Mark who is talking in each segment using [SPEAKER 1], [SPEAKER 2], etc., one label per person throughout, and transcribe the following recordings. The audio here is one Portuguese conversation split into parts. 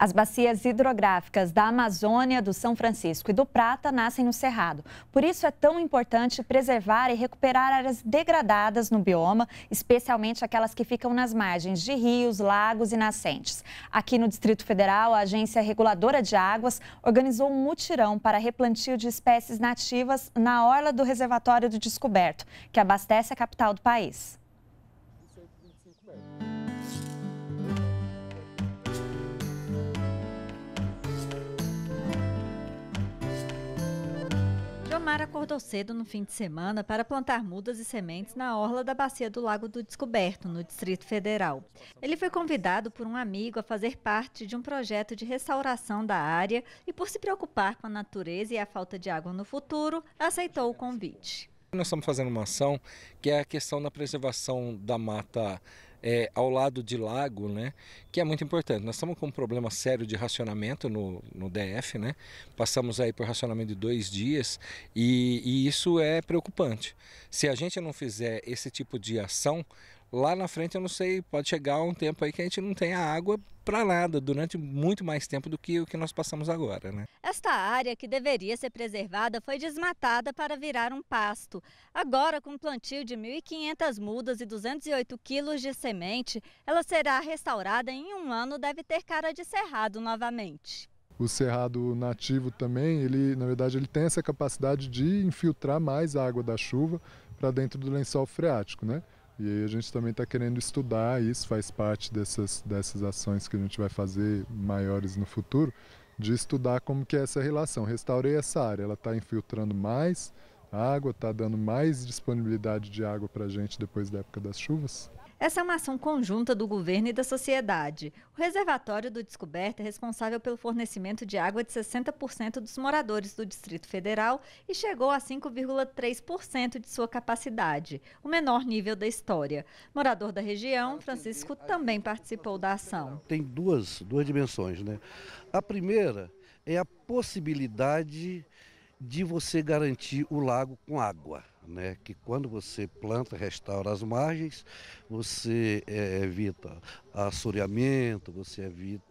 [SPEAKER 1] As bacias hidrográficas da Amazônia, do São Francisco e do Prata nascem no Cerrado. Por isso é tão importante preservar e recuperar áreas degradadas no bioma, especialmente aquelas que ficam nas margens de rios, lagos e nascentes. Aqui no Distrito Federal, a Agência Reguladora de Águas organizou um mutirão para replantio de espécies nativas na orla do Reservatório do Descoberto, que abastece a capital do país.
[SPEAKER 2] Tamara acordou cedo no fim de semana para plantar mudas e sementes na orla da bacia do Lago do Descoberto, no Distrito Federal. Ele foi convidado por um amigo a fazer parte de um projeto de restauração da área e, por se preocupar com a natureza e a falta de água no futuro, aceitou o convite.
[SPEAKER 3] Nós estamos fazendo uma ação que é a questão da preservação da mata é, ao lado de lago, né, que é muito importante. Nós estamos com um problema sério de racionamento no, no DF, né? Passamos aí por racionamento de dois dias e, e isso é preocupante. Se a gente não fizer esse tipo de ação, lá na frente eu não sei, pode chegar um tempo aí que a gente não tenha água para nada durante muito mais tempo do que o que nós passamos agora, né?
[SPEAKER 2] Esta área que deveria ser preservada foi desmatada para virar um pasto. Agora, com plantio de 1.500 mudas e 208 quilos de semente, ela será restaurada em um ano deve ter cara de cerrado novamente.
[SPEAKER 4] O cerrado nativo também, ele, na verdade, ele tem essa capacidade de infiltrar mais a água da chuva para dentro do lençol freático, né? E aí a gente também está querendo estudar, isso faz parte dessas, dessas ações que a gente vai fazer maiores no futuro, de estudar como que é essa relação. Restaurei essa área, ela está infiltrando mais água, está dando mais disponibilidade de água para a gente depois da época das chuvas?
[SPEAKER 2] Essa é uma ação conjunta do governo e da sociedade. O reservatório do Descoberta é responsável pelo fornecimento de água de 60% dos moradores do Distrito Federal e chegou a 5,3% de sua capacidade, o menor nível da história. Morador da região, Francisco também participou da ação.
[SPEAKER 5] Tem duas, duas dimensões, né? A primeira é a possibilidade de você garantir o lago com água né? que quando você planta, restaura as margens, você é, evita assoreamento, você evita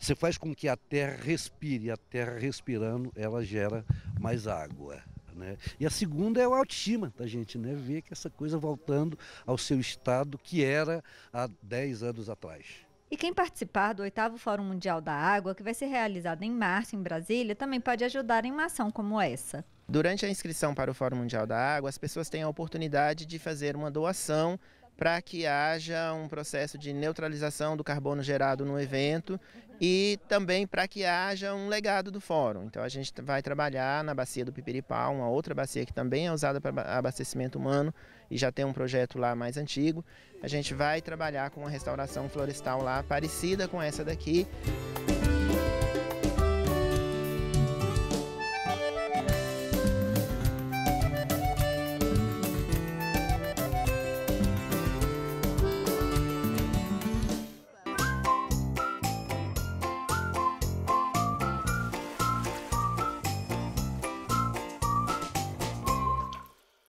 [SPEAKER 5] você faz com que a terra respire, a terra respirando, ela gera mais água. Né? E a segunda é o autoestima da gente, né? ver que essa coisa voltando ao seu estado que era há 10 anos atrás.
[SPEAKER 2] E quem participar do oitavo Fórum Mundial da Água, que vai ser realizado em março em Brasília, também pode ajudar em uma ação como essa.
[SPEAKER 6] Durante a inscrição para o Fórum Mundial da Água, as pessoas têm a oportunidade de fazer uma doação para que haja um processo de neutralização do carbono gerado no evento e também para que haja um legado do fórum. Então a gente vai trabalhar na bacia do Pipiripá, uma outra bacia que também é usada para abastecimento humano e já tem um projeto lá mais antigo. A gente vai trabalhar com uma restauração florestal lá parecida com essa daqui.